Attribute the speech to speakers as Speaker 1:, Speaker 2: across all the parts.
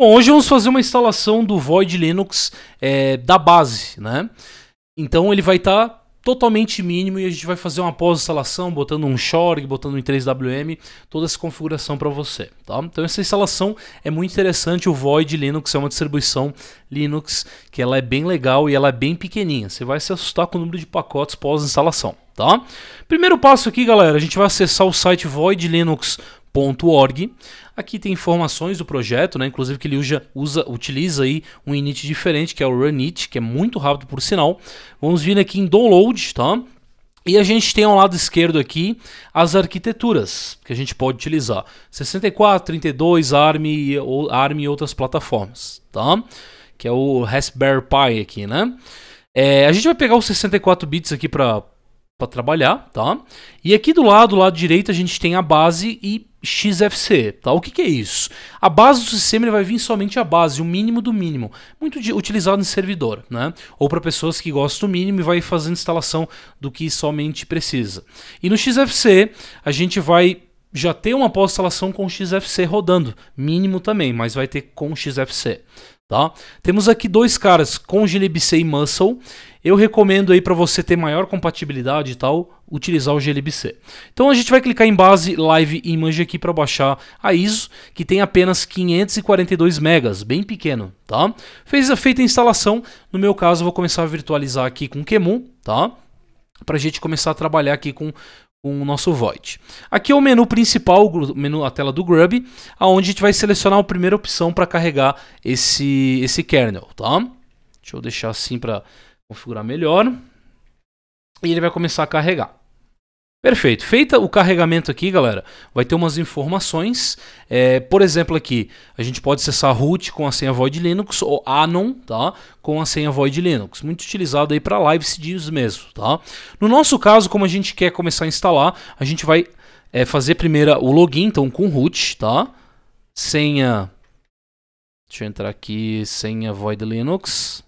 Speaker 1: Bom, hoje vamos fazer uma instalação do Void Linux é, da base, né? Então ele vai estar tá totalmente mínimo e a gente vai fazer uma pós-instalação, botando um shorg, botando um 3WM, toda essa configuração para você, tá? Então essa instalação é muito interessante, o Void Linux é uma distribuição Linux que ela é bem legal e ela é bem pequenininha. Você vai se assustar com o número de pacotes pós-instalação, tá? Primeiro passo aqui, galera, a gente vai acessar o site voidlinux.com Org. Aqui tem informações do projeto, né? inclusive que ele usa, usa, utiliza aí um init diferente, que é o runit, que é muito rápido por sinal. Vamos vir aqui em download, tá? E a gente tem ao lado esquerdo aqui as arquiteturas que a gente pode utilizar. 64, 32, ARM, ARM e outras plataformas, tá? Que é o Raspberry Pi aqui, né? É, a gente vai pegar os 64 bits aqui para para trabalhar, tá? E aqui do lado, lado direito, a gente tem a base e XFC, tá? O que, que é isso? A base do sistema ele vai vir somente a base, o mínimo do mínimo, muito de, utilizado em servidor, né? Ou para pessoas que gostam do mínimo e vai fazendo instalação do que somente precisa. E no XFC a gente vai já ter uma pós-instalação com XFC rodando, mínimo também, mas vai ter com XFC. Tá? Temos aqui dois caras, com BC e Muscle. Eu recomendo aí para você ter maior compatibilidade e tal, utilizar o GLBC. Então a gente vai clicar em base Live Image aqui para baixar a ISO, que tem apenas 542 megas, bem pequeno, tá? Fez a feita a instalação, no meu caso vou começar a virtualizar aqui com qemu tá? Para a gente começar a trabalhar aqui com com o nosso Void. Aqui é o menu principal, o menu, a tela do Grub, aonde a gente vai selecionar a primeira opção para carregar esse, esse kernel, tá? Deixa eu deixar assim para configurar melhor. E ele vai começar a carregar. Perfeito. Feita o carregamento aqui, galera, vai ter umas informações. É, por exemplo, aqui, a gente pode acessar root com a senha void Linux ou anon, tá? Com a senha void Linux. Muito utilizado aí para live CDs mesmo, tá? No nosso caso, como a gente quer começar a instalar, a gente vai é, fazer primeiro o login, então, com root, tá? Senha... Deixa eu entrar aqui, senha void Linux...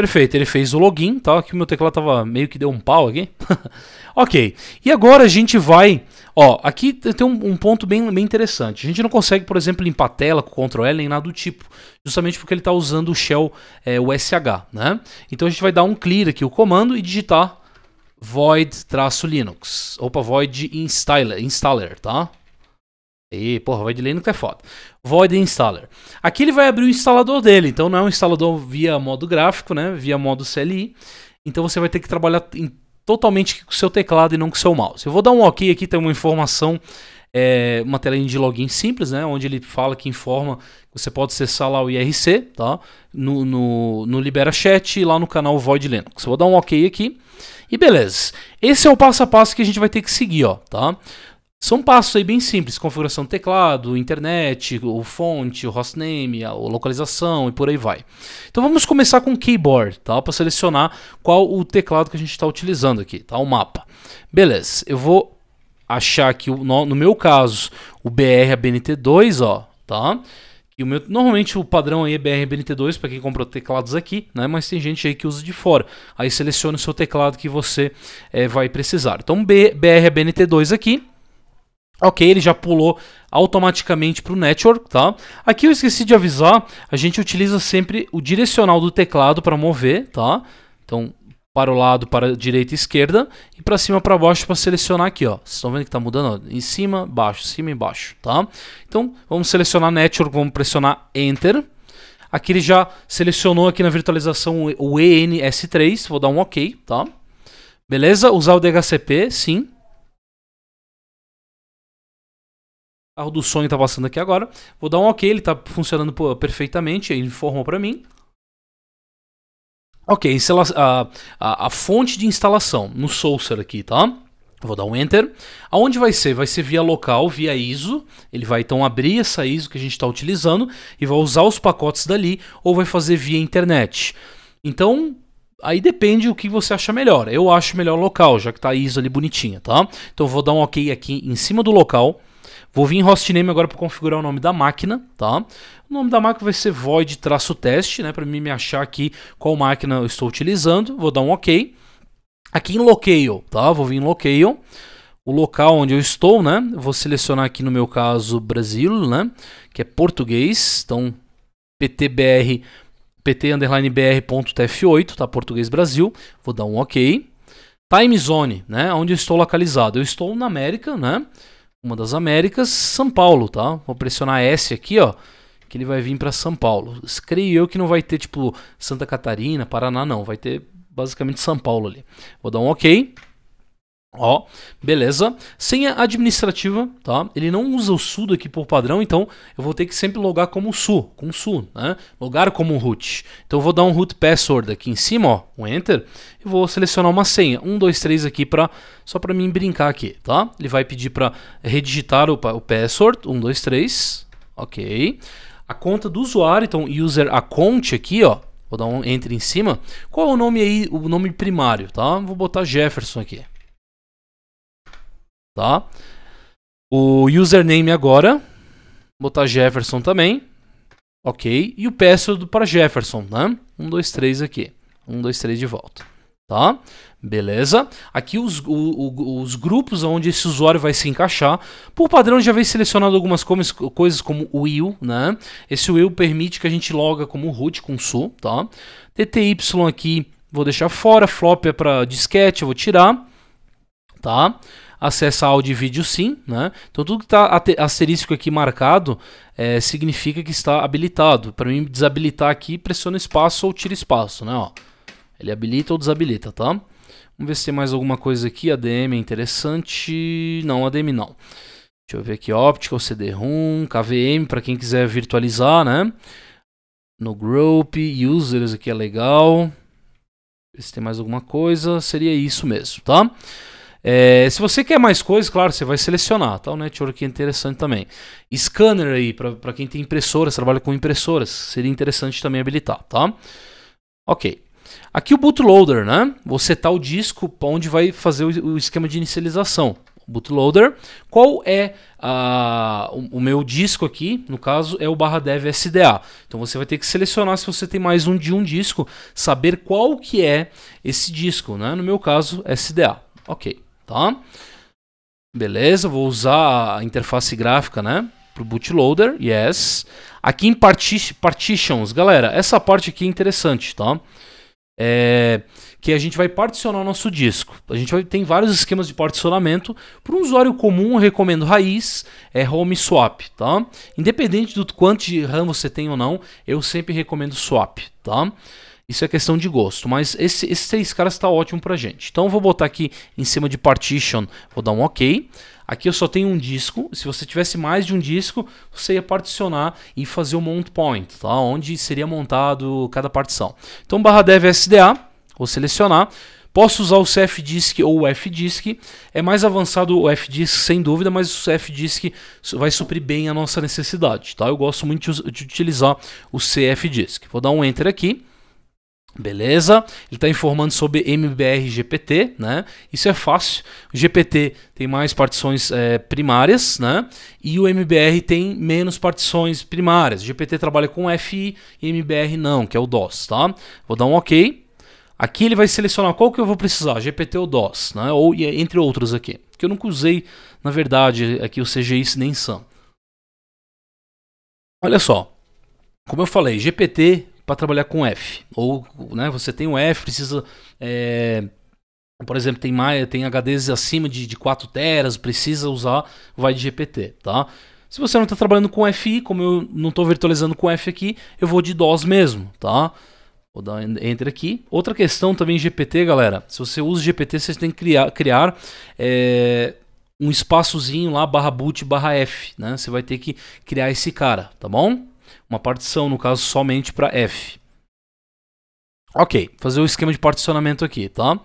Speaker 1: Perfeito, ele fez o login, tá? Que o meu teclado tava meio que deu um pau aqui. ok, e agora a gente vai... Ó, aqui tem um, um, ponto bem, bem interessante. A gente não consegue, por exemplo, limpar a tela com Ctrl L nem nada do tipo. Justamente porque ele está usando o shell é, USH, né? Então a gente vai dar um clear aqui o comando e digitar void-linux. Opa, void installer, installer, tá? E, porra, Void Linux é foda. Void Installer. Aqui ele vai abrir o instalador dele, então não é um instalador via modo gráfico, né? Via modo CLI. Então você vai ter que trabalhar em, totalmente com o seu teclado e não com o seu mouse. Eu vou dar um ok aqui, tem uma informação, é, uma telinha de login simples, né? Onde ele fala que informa que você pode acessar lá o IRC, tá? No, no, no Libera Chat e lá no canal Void Linux. Eu vou dar um ok aqui. E beleza. Esse é o passo a passo que a gente vai ter que seguir, ó, tá? São passos aí bem simples, configuração do teclado, internet, o fonte, o hostname, a localização e por aí vai. Então vamos começar com o keyboard, tá? Para selecionar qual o teclado que a gente está utilizando aqui, tá? O mapa. Beleza, eu vou achar aqui, no, no meu caso, o BR-ABNT2, ó, tá? E o meu, normalmente o padrão aí é br 2 para quem comprou teclados aqui, né? Mas tem gente aí que usa de fora. Aí seleciona o seu teclado que você é, vai precisar. Então BR-BNT2 aqui. Ok, ele já pulou automaticamente para o network, tá? Aqui eu esqueci de avisar, a gente utiliza sempre o direcional do teclado para mover, tá? Então, para o lado, para a direita e esquerda, e para cima para baixo para selecionar aqui, ó. Vocês estão vendo que está mudando? Ó, em cima, baixo, cima e tá? Então, vamos selecionar network, vamos pressionar Enter. Aqui ele já selecionou aqui na virtualização o ENS3, vou dar um OK, tá? Beleza? Usar o DHCP, sim. O carro do sonho tá passando aqui agora. Vou dar um ok, ele tá funcionando perfeitamente, ele informa para mim. Ok, a, a, a, fonte de instalação no Soulser aqui, tá? Vou dar um Enter. Aonde vai ser? Vai ser via local, via ISO. Ele vai então abrir essa ISO que a gente está utilizando e vai usar os pacotes dali ou vai fazer via internet. Então, aí depende o que você acha melhor. Eu acho melhor local, já que está a ISO ali bonitinha, tá? Então, vou dar um OK aqui em cima do local. Vou vir em hostname agora para configurar o nome da máquina, tá? O nome da máquina vai ser void-teste, né? Para mim me achar aqui qual máquina eu estou utilizando. Vou dar um OK. Aqui em locale, tá? Vou vir em locale. O local onde eu estou, né? vou selecionar aqui no meu caso Brasil, né? Que é português. Então, ptbr, brtf 8 tá? Português Brasil. Vou dar um OK. Time zone, né? Onde eu estou localizado? Eu estou na América, né? uma das Américas, São Paulo, tá? Vou pressionar S aqui, ó, que ele vai vir para São Paulo. Creio eu que não vai ter tipo Santa Catarina, Paraná, não, vai ter basicamente São Paulo ali. Vou dar um OK. Ó, beleza. Senha administrativa, tá? Ele não usa o sudo aqui por padrão, então eu vou ter que sempre logar como su, com su, né? Logar como root. Então eu vou dar um root password aqui em cima, ó, um enter, e vou selecionar uma senha, 1 2 3 aqui para só para mim brincar aqui, tá? Ele vai pedir para redigitar o, o password, 1 2 3. OK. A conta do usuário, então user account aqui, ó, vou dar um enter em cima. Qual é o nome aí, o nome primário, tá? Vou botar Jefferson aqui tá? O username agora, botar Jefferson também, ok? E o password para Jefferson, né? 1, 2, 3 aqui, 1, 2, 3 de volta, tá? Beleza? Aqui os, o, o, os grupos onde esse usuário vai se encaixar. Por padrão já vem selecionado algumas comis, coisas como o will, né? Esse will permite que a gente loga como root com su, tá? TTY aqui vou deixar fora, flop é para disquete, eu vou tirar, tá? acessa áudio e vídeo sim, né? Então tudo que está asterisco aqui marcado é, significa que está habilitado. Para mim desabilitar aqui, pressiona espaço ou tira espaço, né? Ó, ele habilita ou desabilita, tá? Vamos ver se tem mais alguma coisa aqui. ADM é interessante. Não, ADM não. Deixa eu ver aqui, Optical, CD-ROM, KVM, para quem quiser virtualizar, né? No group, users aqui é legal. Ver se tem mais alguma coisa. Seria isso mesmo, tá? É, se você quer mais coisas, claro, você vai selecionar, tá? O network é interessante também. Scanner aí, para quem tem impressoras, trabalha com impressoras, seria interessante também habilitar, tá? Ok. Aqui o bootloader, né? Vou setar o disco onde vai fazer o, o esquema de inicialização. Bootloader. Qual é a, o, o, meu disco aqui? No caso, é o barra dev SDA. Então você vai ter que selecionar se você tem mais um de um disco, saber qual que é esse disco, né? No meu caso, SDA. Ok tá? Beleza, vou usar a interface gráfica, né? o bootloader, yes. Aqui em parti partitions, galera, essa parte aqui é interessante, tá? É, que a gente vai particionar o nosso disco. A gente vai, tem vários esquemas de particionamento. Para um usuário comum, eu recomendo raiz, é home swap, tá? Independente do quanto de RAM você tem ou não, eu sempre recomendo swap, tá? Isso é questão de gosto, mas esse, esses três caras está ótimo para gente. Então eu vou botar aqui em cima de partition, vou dar um OK. Aqui eu só tenho um disco. Se você tivesse mais de um disco, você ia particionar e fazer o mount point, tá? onde seria montado cada partição. Então barra dev SDA, vou selecionar. Posso usar o CFDisk ou o FDisk. É mais avançado o FDisk, sem dúvida, mas o CFDisk vai suprir bem a nossa necessidade. Tá? Eu gosto muito de utilizar o CFDisk. Vou dar um Enter aqui. Beleza? Ele está informando sobre MBR GPT, né? Isso é fácil. O GPT tem mais partições é, primárias, né? E o MBR tem menos partições primárias. O GPT trabalha com FI e MBR não, que é o DOS, tá? Vou dar um OK. Aqui ele vai selecionar qual que eu vou precisar, GPT ou DOS, né? Ou entre outros aqui, que eu nunca usei, na verdade, aqui o CGI nem são. Olha só, como eu falei, GPT para trabalhar com F. Ou né, você tem o um F, precisa. É, por exemplo, tem, mais, tem HDs acima de, de 4 teras, precisa usar, vai de GPT, tá? Se você não está trabalhando com FI, como eu não estou virtualizando com F aqui, eu vou de DOS mesmo, tá? Vou dar enter aqui. Outra questão também GPT, galera. Se você usa GPT, você tem que criar, criar é, um espaçozinho lá, barra boot, barra F, né? Você vai ter que criar esse cara, tá bom? uma partição, no caso somente para f. Ok, fazer o um esquema de particionamento aqui, tá?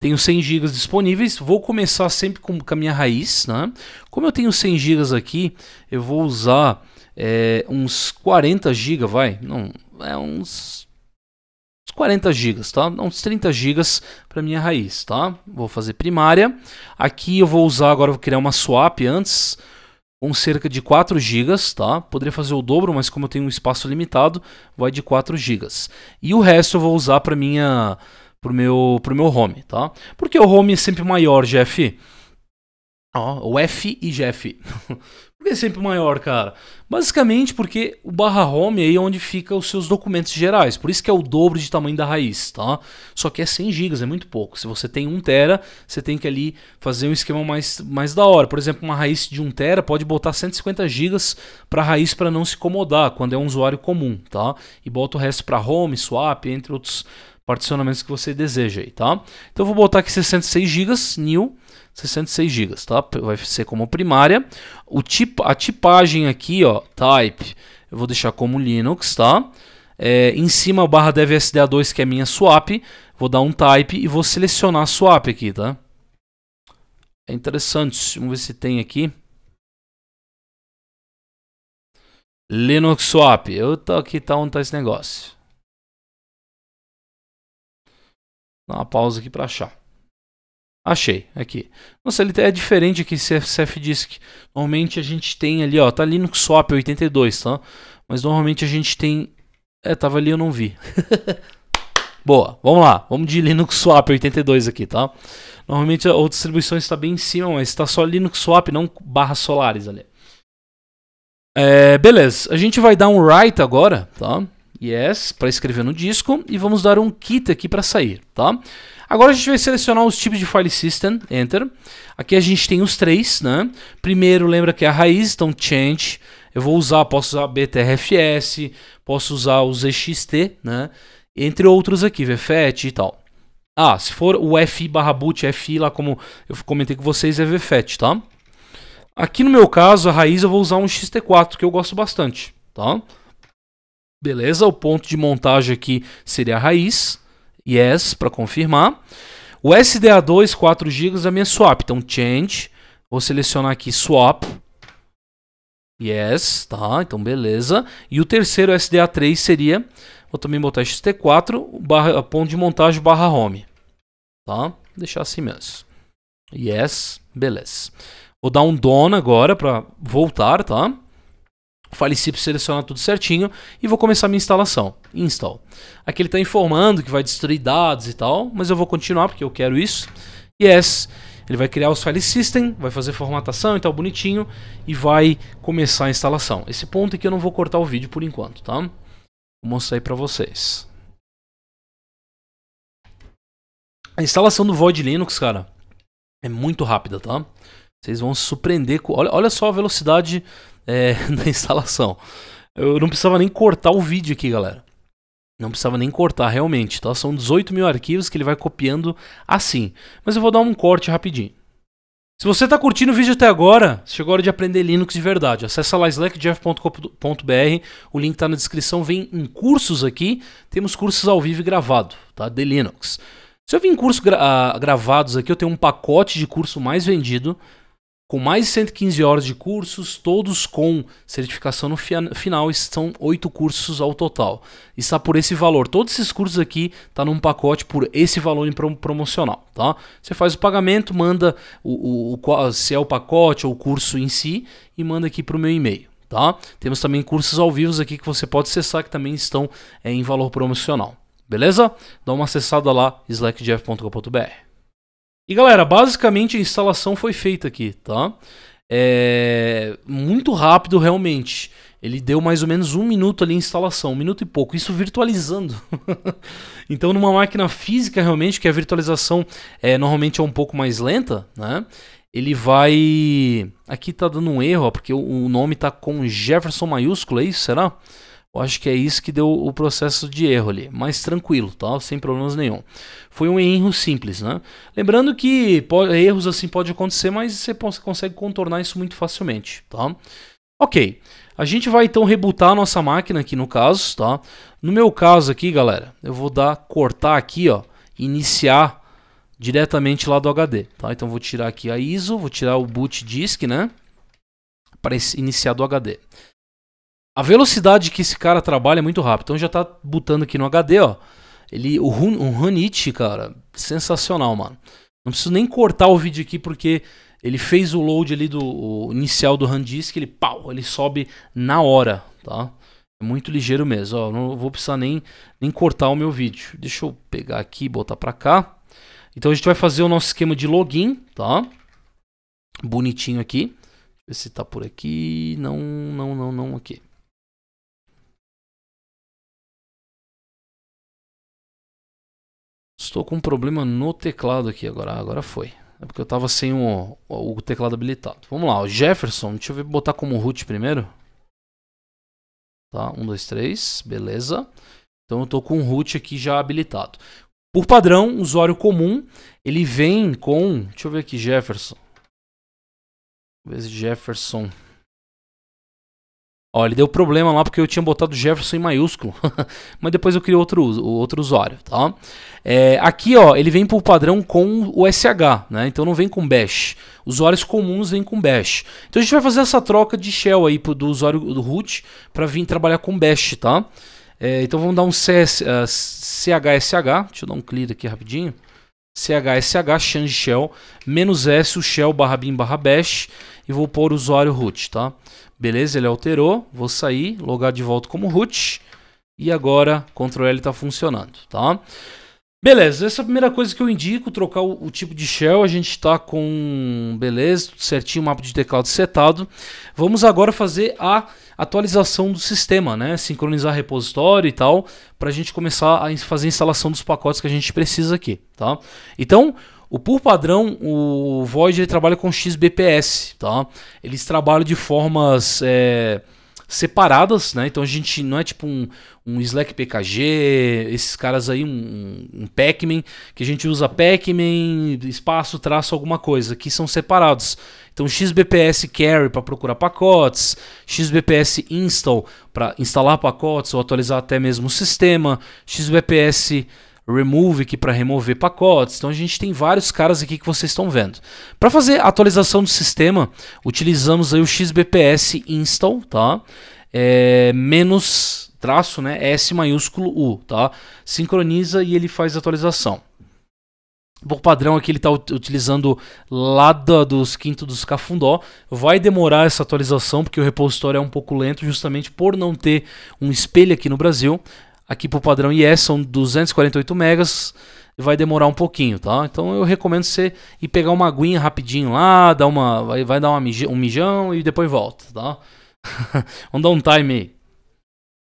Speaker 1: Tenho 100 GB disponíveis, vou começar sempre com, com a minha raiz, né? Como eu tenho 100 GB aqui, eu vou usar é, uns 40 GB, vai? Não, é uns 40 gigas, tá? Uns 30 gigas para minha raiz, tá? Vou fazer primária. Aqui eu vou usar agora vou criar uma swap antes com cerca de 4 GB, tá? Poderia fazer o dobro, mas como eu tenho um espaço limitado, vai de 4 GB. E o resto eu vou usar para minha pro meu pro meu home, tá? Porque o home é sempre maior, Jeff. Ó, oh, o F e Jeff. É sempre maior, cara. Basicamente porque o barra home é aí é onde fica os seus documentos gerais. Por isso que é o dobro de tamanho da raiz, tá? Só que é 100 GB, é muito pouco. Se você tem 1 tera, você tem que ali fazer um esquema mais, mais da hora. Por exemplo, uma raiz de 1 tera pode botar 150 GB para raiz para não se incomodar quando é um usuário comum, tá? E bota o resto para home, swap, entre outros particionamentos que você deseja aí, tá? Então eu vou botar aqui 66 GB, new 66 GB, tá? Vai ser como primária. O tipo, a tipagem aqui, ó, type, eu vou deixar como Linux, tá? É, em cima barra devsda2 que é minha swap, vou dar um type e vou selecionar a swap aqui, tá? É interessante, vamos ver se tem aqui. Linux swap, eu tô aqui tá onde tá esse negócio. Dá uma pausa aqui para achar. Achei, aqui. Nossa, ele é diferente aqui CFCF Disk. Normalmente a gente tem ali, ó, tá Linux Swap 82, tá? Mas normalmente a gente tem... É, tava ali eu não vi. Boa, vamos lá. Vamos de Linux Swap 82 aqui, tá? Normalmente a distribuição está bem em cima, mas está só Linux Swap, não barra Solaris ali. É, beleza, a gente vai dar um write agora, tá? yes, para escrever no disco e vamos dar um quit aqui para sair, tá? Agora a gente vai selecionar os tipos de file system, enter. Aqui a gente tem os três, né? Primeiro, lembra que é a raiz, então change. Eu vou usar, posso usar BTRFS, posso usar o ZXT, né? Entre outros aqui, VFAT e tal. Ah, se for o FI barra boot, FI lá como eu comentei com vocês, é VFAT, tá? Aqui no meu caso, a raiz eu vou usar um XT4, que eu gosto bastante, Tá? Beleza, o ponto de montagem aqui seria a raiz. Yes, para confirmar. O SDA2, 4 GB, a minha swap. Então, change. Vou selecionar aqui swap. Yes, tá, então beleza. E o terceiro SDA3 seria, vou também botar XT4, barra, ponto de montagem barra home. Tá, Vou deixar assim mesmo. Yes, beleza. Vou dar um done agora para voltar, tá? Falecip seleciona tudo certinho e vou começar minha instalação. Install. Aqui ele está informando que vai destruir dados e tal, mas eu vou continuar porque eu quero isso. Yes. Ele vai criar os file system, vai fazer formatação e tal bonitinho e vai começar a instalação. Esse ponto aqui eu não vou cortar o vídeo por enquanto, tá? Vou mostrar aí para vocês. A instalação do Void Linux, cara, é muito rápida, tá? Vocês vão se surpreender. Com... Olha, olha só a velocidade é, da instalação. Eu não precisava nem cortar o vídeo aqui, galera. Não precisava nem cortar realmente, tá? São 18 mil arquivos que ele vai copiando assim. Mas eu vou dar um corte rapidinho. Se você está curtindo o vídeo até agora, chegou a hora de aprender Linux de verdade. Acesse lá slackjeff.com.br, o link está na descrição, vem em cursos aqui. Temos cursos ao vivo e gravado, tá? De Linux. Se eu vim cursos gra ah, gravados aqui, eu tenho um pacote de curso mais vendido, com mais de 115 horas de cursos, todos com certificação no final, são oito cursos ao total. Está por esse valor. Todos esses cursos aqui tá num pacote por esse valor em promocional, tá? Você faz o pagamento, manda o, o, o, se é o pacote ou o curso em si e manda aqui para o meu e-mail. Tá? Temos também cursos ao vivo aqui que você pode acessar que também estão é, em valor promocional. Beleza? Dá uma acessada lá, slackjeff.com.br. E galera, basicamente a instalação foi feita aqui, tá? É muito rápido realmente. Ele deu mais ou menos um minuto ali a instalação, um minuto e pouco, isso virtualizando. então, numa máquina física realmente, que a virtualização é, normalmente é um pouco mais lenta, né? Ele vai. Aqui tá dando um erro, ó, porque o nome tá com Jefferson maiúsculo, é isso? Será? Eu acho que é isso que deu o processo de erro ali, mas tranquilo, tá? Sem problemas nenhum. Foi um erro simples, né? Lembrando que erros assim pode acontecer, mas você consegue contornar isso muito facilmente, tá? Ok, a gente vai então rebootar a nossa máquina aqui no caso, tá? No meu caso aqui, galera, eu vou dar cortar aqui, ó, iniciar diretamente lá do HD, tá? Então vou tirar aqui a ISO, vou tirar o boot disk, né? Para iniciar do HD. A velocidade que esse cara trabalha é muito rápida. Então já tá botando aqui no HD, ó. Ele, o, Hun, o Hanichi, cara, sensacional, mano. Não preciso nem cortar o vídeo aqui porque ele fez o load ali do inicial do Handisk, ele pau, ele sobe na hora, tá? É muito ligeiro mesmo, ó, não vou precisar nem, nem cortar o meu vídeo. Deixa eu pegar aqui e botar pra cá. Então a gente vai fazer o nosso esquema de login, tá? Bonitinho aqui. Deixa eu ver se tá por aqui. Não, não, não, não, aqui. Estou com um problema no teclado aqui agora. Ah, agora foi. É porque eu estava sem o, o, teclado habilitado. Vamos lá, o Jefferson. Deixa eu ver, botar como root primeiro. Tá, um dois três Beleza. Então eu estou com o root aqui já habilitado. Por padrão, usuário comum, ele vem com... Deixa eu ver aqui, Jefferson. Vamos ver Jefferson. Olha, ele deu problema lá porque eu tinha botado Jefferson em maiúsculo. Mas depois eu criei outro, outro usuário, tá? É, aqui, ó, ele vem por padrão com o SH, né? Então não vem com bash. Usuários comuns vêm com bash. Então a gente vai fazer essa troca de shell aí do usuário do root para vir trabalhar com bash, tá? É, então vamos dar um CS, uh, ah, CHSH. Deixa eu dar um clear aqui rapidinho. CHSH, change shell, menos S, o shell barra bin barra bash. E vou pôr o usuário root, tá? Beleza, ele alterou. Vou sair, logar de volta como root. E agora, Ctrl L está funcionando, tá? Beleza, essa é a primeira coisa que eu indico, trocar o, o tipo de shell. A gente está com, beleza, tudo certinho, o mapa de teclado setado. Vamos agora fazer a atualização do sistema, né? Sincronizar repositório e tal, para a gente começar a fazer a instalação dos pacotes que a gente precisa aqui, tá? Então, o por padrão, o Void ele trabalha com XBPS, tá? Eles trabalham de formas é, separadas, né? Então a gente não é tipo um, um Slack PKG, esses caras aí, um, um Pacman, que a gente usa Pacman, espaço, traço, alguma coisa, que são separados. Então XBPS carry para procurar pacotes, XBPS install para instalar pacotes ou atualizar até mesmo o sistema, XBPS remove aqui para remover pacotes. Então a gente tem vários caras aqui que vocês estão vendo. Para fazer a atualização do sistema, utilizamos aí o xbps install, tá? É, menos traço, né? S maiúsculo U, tá? Sincroniza e ele faz a atualização. Por padrão aqui ele está utilizando lá da, dos quintos dos Cafundó. Vai demorar essa atualização porque o repositório é um pouco lento justamente por não ter um espelho aqui no Brasil. Aqui para o padrão IS são 248 megas, vai demorar um pouquinho, tá? Então eu recomendo você ir pegar uma aguinha rapidinho lá, dar uma, vai, vai dar uma, um mijão e depois volta, tá? Vamos dar um time aí.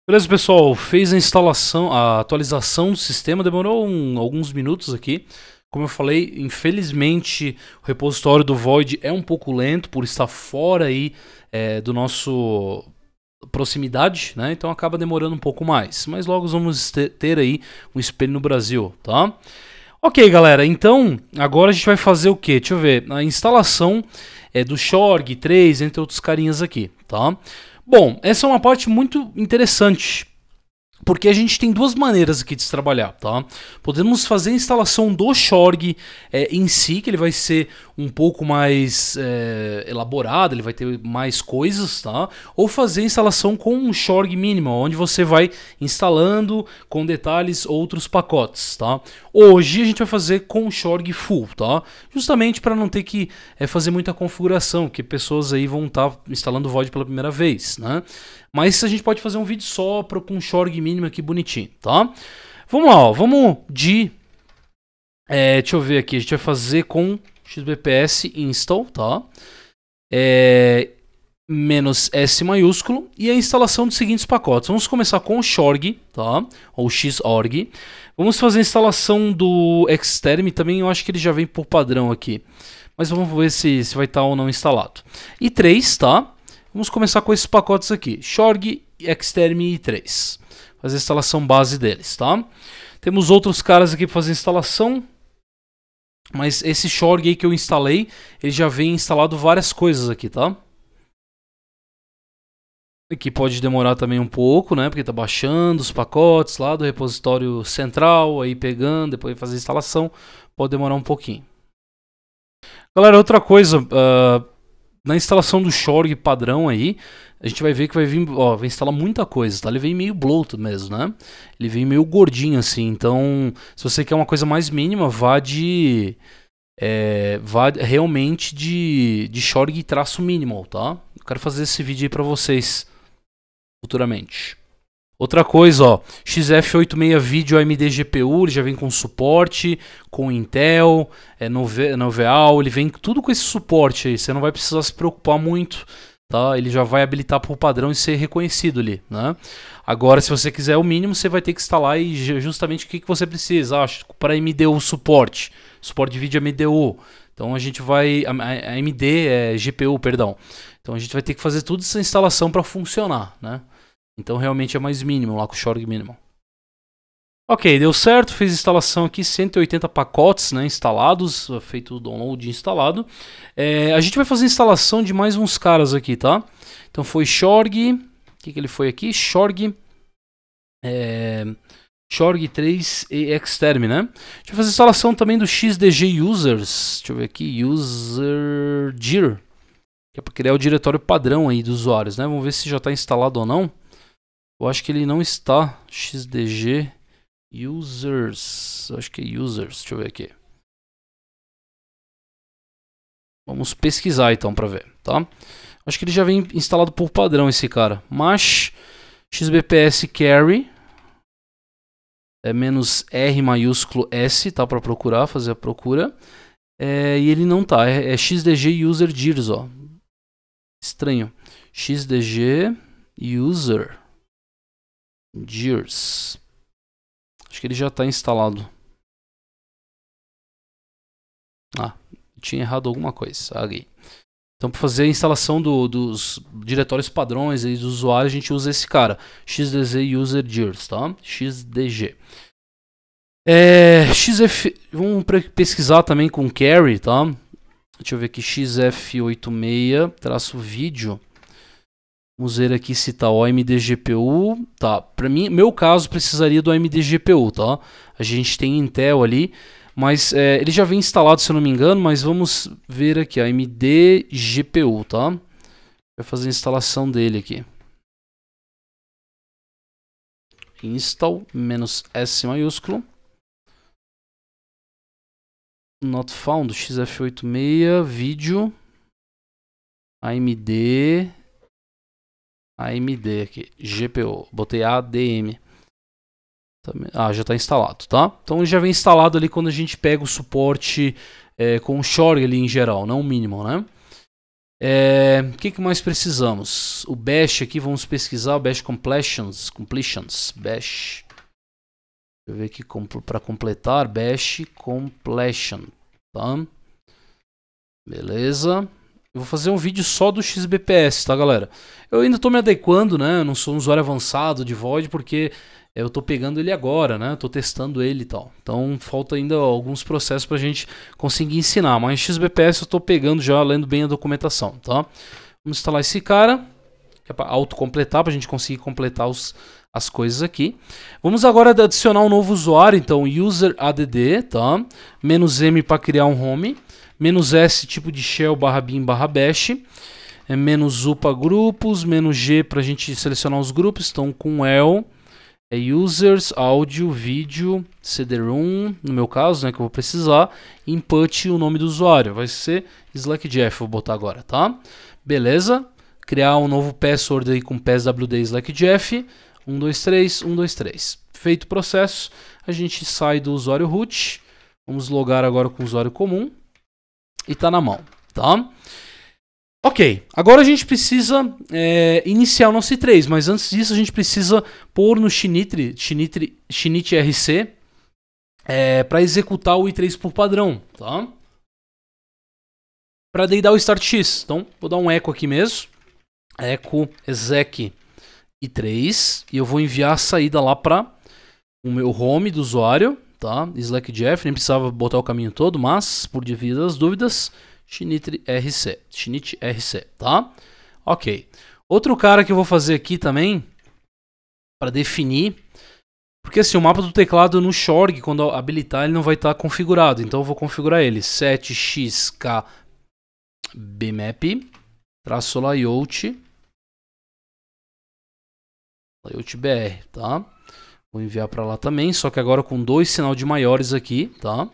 Speaker 1: Beleza, pessoal, fez a instalação, a atualização do sistema, demorou um, alguns minutos aqui. Como eu falei, infelizmente o repositório do Void é um pouco lento por estar fora aí é, do nosso proximidade, né? Então acaba demorando um pouco mais. Mas logo vamos ter aí um espelho no Brasil, tá? Ok, galera, então agora a gente vai fazer o que? Deixa eu ver, a instalação é, do Shorg 3, entre outros carinhas aqui, tá? Bom, essa é uma parte muito interessante, porque a gente tem duas maneiras aqui de se trabalhar, tá? Podemos fazer a instalação do Shorg é, em si, que ele vai ser um pouco mais é, elaborado, ele vai ter mais coisas, tá? Ou fazer a instalação com um Shorg mínimo, onde você vai instalando com detalhes outros pacotes, tá? Hoje a gente vai fazer com o Shorg full, tá? Justamente para não ter que é, fazer muita configuração, que pessoas aí vão estar tá instalando o VOD pela primeira vez, né? Mas a gente pode fazer um vídeo só para com um shorg mínimo aqui bonitinho, tá? Vamos lá, ó, vamos de... É, deixa eu ver aqui, a gente vai fazer com xbps install, tá? É, menos S maiúsculo e a instalação dos seguintes pacotes. Vamos começar com o Xorg, tá? Ou Xorg. Vamos fazer a instalação do Xterm também, eu acho que ele já vem por padrão aqui. Mas vamos ver se, se vai estar tá ou não instalado. E 3, tá? Vamos começar com esses pacotes aqui, Shorg, Xterm e 3. Fazer a instalação base deles, tá? Temos outros caras aqui para fazer a instalação, mas esse Shorg aí que eu instalei, ele já vem instalado várias coisas aqui, tá? Aqui pode demorar também um pouco, né? Porque tá baixando os pacotes lá do repositório central, aí pegando, depois fazer a instalação, pode demorar um pouquinho. Galera, outra coisa, uh, na instalação do Shorg padrão aí, a gente vai ver que vai vir, ó, vai instalar muita coisa, tá? Ele vem meio bloat mesmo, né? Ele vem meio gordinho assim, então se você quer uma coisa mais mínima, vá de... É, vá realmente de, de Shorg traço minimal, tá? Eu quero fazer esse vídeo aí pra vocês futuramente. Outra coisa, ó, XF86 vídeo AMD GPU, ele já vem com suporte, com Intel, é Nove Noveal, ele vem tudo com esse suporte aí, você não vai precisar se preocupar muito, tá? Ele já vai habilitar por padrão e ser reconhecido ali, né? Agora, se você quiser o mínimo, você vai ter que instalar e justamente o que, que você precisa, acho, para MDU suporte, suporte de vídeo AMDU, então a gente vai. AMD é GPU, perdão. Então a gente vai ter que fazer toda essa instalação para funcionar, né? Então realmente é mais mínimo lá com o Shorg Minimal. Ok, deu certo, fez instalação aqui, 180 pacotes né, instalados, feito o download instalado. É, a gente vai fazer instalação de mais uns caras aqui, tá? Então foi Shorg, o que, que ele foi aqui? Shorg, é, Shorg 3 e Xterm, né? A gente vai fazer instalação também do XDG Users, deixa eu ver aqui, User Dir, que é para criar o diretório padrão aí dos usuários, né? Vamos ver se já está instalado ou não. Eu acho que ele não está XDG users. Acho que é users. Deixa eu ver aqui. Vamos pesquisar então para ver, tá? Acho que ele já vem instalado por padrão esse cara. Mas xbps carry é menos R maiúsculo S, tá? Para procurar, fazer a procura. É, e ele não tá. É, é xdg user dirs, ó. Estranho. xdg user Gears. Acho que ele já está instalado. Ah, tinha errado alguma coisa. Ali. Então, para fazer a instalação do, dos diretórios padrões e dos usuários, a gente usa esse cara, xdz user gears, tá? xdg. É, xf, vamos pesquisar também com carry, tá? Deixa eu ver aqui, xf86-vídeo. Vamos ver aqui se tá o AMD GPU. Tá, para mim, meu caso precisaria do AMD GPU, tá? A gente tem Intel ali, mas é, ele já vem instalado, se eu não me engano, mas vamos ver aqui, AMD GPU, tá? Vai fazer a instalação dele aqui. Install, menos S maiúsculo. Not found, XF86, vídeo, AMD AMD aqui, GPO, botei ADM. Ah, já está instalado, tá? Então ele já vem instalado ali quando a gente pega o suporte é, com o Shorg ali em geral, não o mínimo, né? É, o é, que, que, mais precisamos? O Bash aqui, vamos pesquisar o Bash Completions, completions Bash. Deixa eu ver aqui para completar, Bash Completion, tá? Beleza. Eu vou fazer um vídeo só do XBPS, tá, galera? Eu ainda tô me adequando, né? Eu não sou um usuário avançado de Void, porque eu tô pegando ele agora, né? tô testando ele e tal. Então falta ainda alguns processos pra gente conseguir ensinar. Mas XBPS eu tô pegando já, lendo bem a documentação, tá? Vamos instalar esse cara, que é pra autocompletar, pra gente conseguir completar os, as coisas aqui. Vamos agora adicionar um novo usuário, então, user add, tá? Menos M para criar um home menos S tipo de shell barra bin barra bash, é menos U para grupos, menos G para a gente selecionar os grupos, então com L, é users, áudio, vídeo, CD-ROM, no meu caso, né, que eu vou precisar, input o nome do usuário, vai ser slack jeff vou botar agora, tá? Beleza? Criar um novo password aí com pswd Jeff, 123, 123. Feito o processo, a gente sai do usuário root, vamos logar agora com o usuário comum, e tá na mão, tá? Ok, agora a gente precisa é, iniciar o nosso I3, mas antes disso a gente precisa pôr no Chinitre, Chinitre, Shinitre RC é, para executar o I3 por padrão, tá? Para daí dar o start X. Então, vou dar um echo aqui mesmo. Echo exec I3 e eu vou enviar a saída lá para o meu home do usuário tá? Slack Jeff, nem precisava botar o caminho todo, mas por devido às dúvidas, Shinichi RC, Shinichi RC, tá? OK. Outro cara que eu vou fazer aqui também para definir porque assim, o mapa do teclado no Shorg, quando habilitar, ele não vai estar tá configurado. Então eu vou configurar ele. 7xk bmap traço layout layout br, tá? Vou enviar para lá também, só que agora com dois sinal de maiores aqui, tá?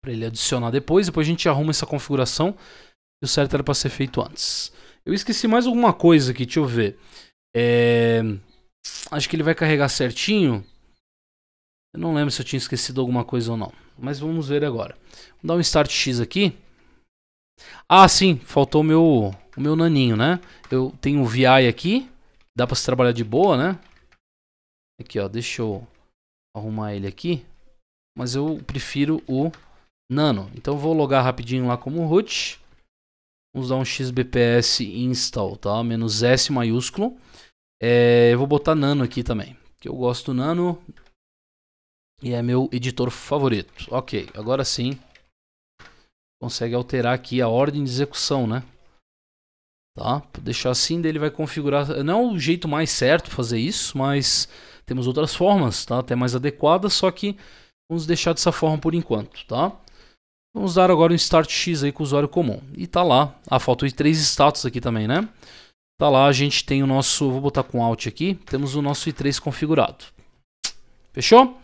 Speaker 1: Para ele adicionar depois, depois a gente arruma essa configuração. E o certo era para ser feito antes. Eu esqueci mais alguma coisa aqui, deixa eu ver. É... Acho que ele vai carregar certinho. Eu não lembro se eu tinha esquecido alguma coisa ou não. Mas vamos ver agora. Vou dar um Start X aqui. Ah, sim, faltou o meu, o meu naninho, né? Eu tenho o VI aqui. Dá para se trabalhar de boa, né? Aqui, ó, deixa eu arrumar ele aqui. Mas eu prefiro o Nano. Então eu vou logar rapidinho lá como root. Vamos dar um xbps install, tá? Menos S maiúsculo. É, eu vou botar Nano aqui também, que eu gosto do Nano e é meu editor favorito. Ok, agora sim consegue alterar aqui a ordem de execução, né? Tá? Vou deixar assim, daí ele vai configurar. Não é o jeito mais certo fazer isso, mas temos outras formas, tá? Até mais adequadas, só que vamos deixar dessa forma por enquanto, tá? Vamos dar agora um start x aí com o usuário comum. E tá lá. Ah, faltou três status aqui também, né? Tá lá, a gente tem o nosso, vou botar com alt aqui, temos o nosso i3 configurado. Fechou?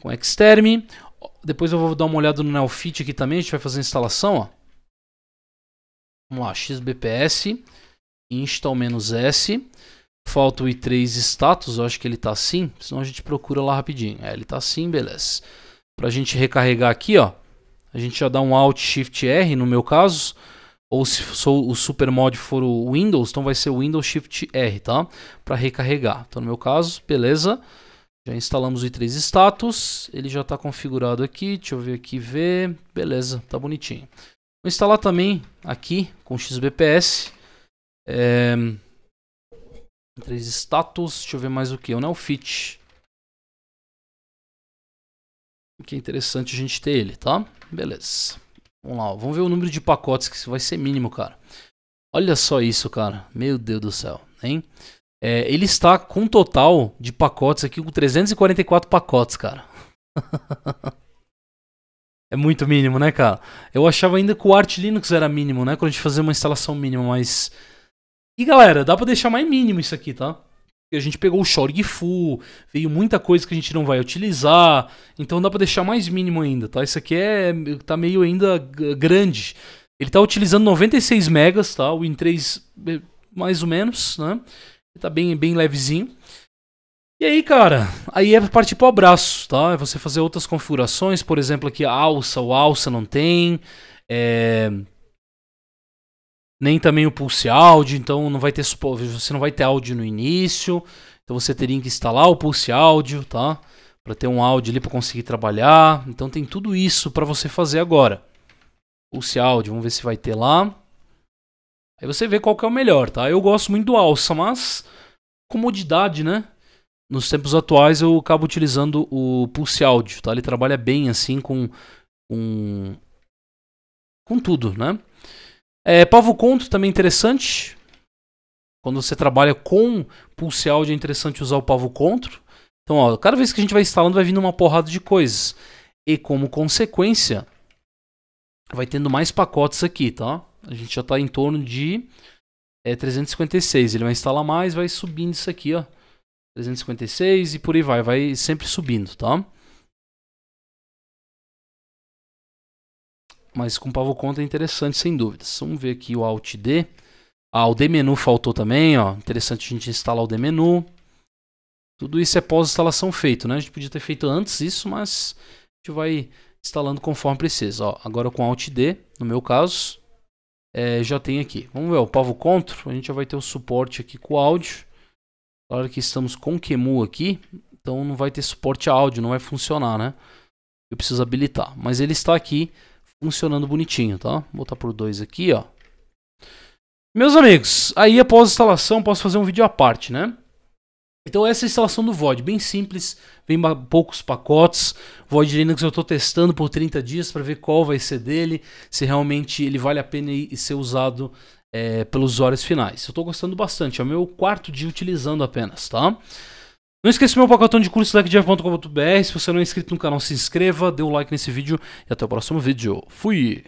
Speaker 1: Com exterm. Depois eu vou dar uma olhada no Neofit aqui também, a gente vai fazer a instalação, ó. Vamos lá, xbps install-s. Falta o i3 status, eu acho que ele tá assim, senão a gente procura lá rapidinho. É, ele tá assim, beleza. Pra gente recarregar aqui, ó, a gente já dá um Alt Shift R no meu caso, ou se o super mod for o Windows, então vai ser o Windows Shift R, tá? Para recarregar. Então no meu caso, beleza? Já instalamos o i3 status, ele já está configurado aqui, deixa eu ver aqui ver, beleza, tá bonitinho. Vou instalar também aqui com XBPS. É, eh, Três status, deixa eu ver mais o que. Não é o fit. Que é interessante a gente ter ele, tá? Beleza. Vamos lá, ó. vamos ver o número de pacotes que vai ser mínimo, cara. Olha só isso, cara. Meu Deus do céu, hein? É, ele está com um total de pacotes aqui com 344 pacotes, cara. é muito mínimo, né, cara? Eu achava ainda que o Arch Linux era mínimo, né? Quando a gente fazia uma instalação mínima, mas e galera, dá pra deixar mais mínimo isso aqui, tá? A gente pegou o full, veio muita coisa que a gente não vai utilizar, então dá pra deixar mais mínimo ainda, tá? Isso aqui é, tá meio ainda grande. Ele tá utilizando 96 megas, tá? O Win3 eh, mais ou menos, né? Tá bem, bem levezinho. E aí, cara, aí é partir pro abraço, tá? É você fazer outras configurações, por exemplo, aqui a alça, o alça não tem, é nem também o Pulse Audio, então não vai ter você não vai ter áudio no início, então você teria que instalar o Pulse Audio, tá? Para ter um áudio ali para conseguir trabalhar. Então tem tudo isso para você fazer agora. Pulse Audio, vamos ver se vai ter lá. Aí você vê qual que é o melhor, tá? Eu gosto muito do Alça, mas comodidade, né? Nos tempos atuais eu acabo utilizando o Pulse Audio, tá? Ele trabalha bem assim com com, com tudo, né? É, Pavo Conto também é interessante. Quando você trabalha com Pulse Audio é interessante usar o Pavo Conto. Então, ó, cada vez que a gente vai instalando vai vindo uma porrada de coisas. E como consequência, vai tendo mais pacotes aqui, tá? A gente já está em torno de é, 356. Ele vai instalar mais, vai subindo isso aqui, ó. 356 e por aí vai, vai sempre subindo, tá? Mas com Pavo conta é interessante, sem dúvidas. Vamos ver aqui o Alt D. Ah, o D menu faltou também, ó. Interessante a gente instalar o D menu. Tudo isso é pós-instalação feito, né? A gente podia ter feito antes isso, mas a gente vai instalando conforme precisa. Ó, agora com Alt D, no meu caso, é, já tem aqui. Vamos ver, o Pavo Contro, a gente já vai ter o suporte aqui com áudio. Claro que estamos com QEMU aqui, então não vai ter suporte a áudio, não vai funcionar, né? Eu preciso habilitar, mas ele está aqui funcionando bonitinho, tá? Vou botar por dois aqui, ó. Meus amigos, aí após a instalação posso fazer um vídeo à parte, né? Então essa é a instalação do VOD, bem simples, vem poucos pacotes. VOD Linux eu estou testando por 30 dias para ver qual vai ser dele, se realmente ele vale a pena e ser usado é, pelos usuários finais. Eu estou gostando bastante, é o meu quarto dia utilizando apenas, tá? Não esqueça meu pacotão de curso leckjeff.com.br. Se você não é inscrito no canal, se inscreva, dê o um like nesse vídeo e até o próximo vídeo. Fui!